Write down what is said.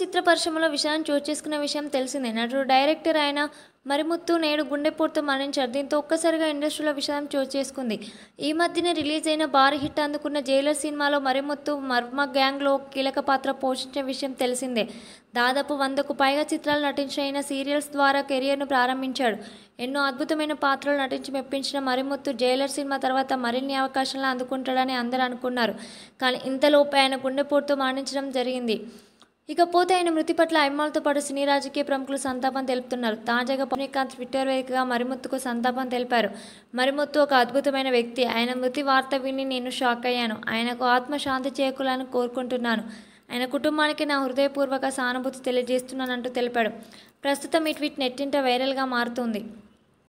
చిత్ర పరిశ్రమలో విషయాన్ని చోటు చేసుకున్న విషయం తెలిసిందే నటుడు డైరెక్టర్ అయిన మరిముత్తు నేడు గుండెపోటుతో మరణించారు దీంతో ఒక్కసారిగా ఇండస్ట్రీలో విషయం చోటు చేసుకుంది ఈ మధ్యనే రిలీజ్ అయిన భారీ హిట్ అందుకున్న జైలర్ సినిమాలో మరిముత్తు మర్మ గ్యాంగ్లో కీలక పాత్ర పోషించిన విషయం తెలిసిందే దాదాపు వందకు పైగా చిత్రాలు నటించిన సీరియల్స్ ద్వారా కెరియర్ను ప్రారంభించాడు ఎన్నో అద్భుతమైన పాత్రలు నటించి మెప్పించిన మరిముత్తు జైలర్ సినిమా తర్వాత మరిన్ని అవకాశాలను అందుకుంటాడని అందరూ అనుకున్నారు కానీ ఇంతలోపు ఆయన గుండెపోటుతో మరణించడం జరిగింది ఇకపోతే ఆయన మృతి పట్ల అభిమానులతో పాటు సినీ రాజకీయ ప్రముఖులు సంతాపం తెలుపుతున్నారు తాజాగా పవనీకాంత్ ట్విట్టర్ వేదికగా మరిమొత్తుకు సంతాపం తెలిపారు మరిమొత్తు ఒక అద్భుతమైన వ్యక్తి ఆయన మృతి వార్త విని నేను షాక్ అయ్యాను ఆయనకు ఆత్మశాంతి చేకూలని కోరుకుంటున్నాను ఆయన కుటుంబానికి నా హృదయపూర్వక సానుభూతి తెలియజేస్తున్నానంటూ తెలిపాడు ప్రస్తుతం ఈ ట్వీట్ నెట్టింట వైరల్గా మారుతుంది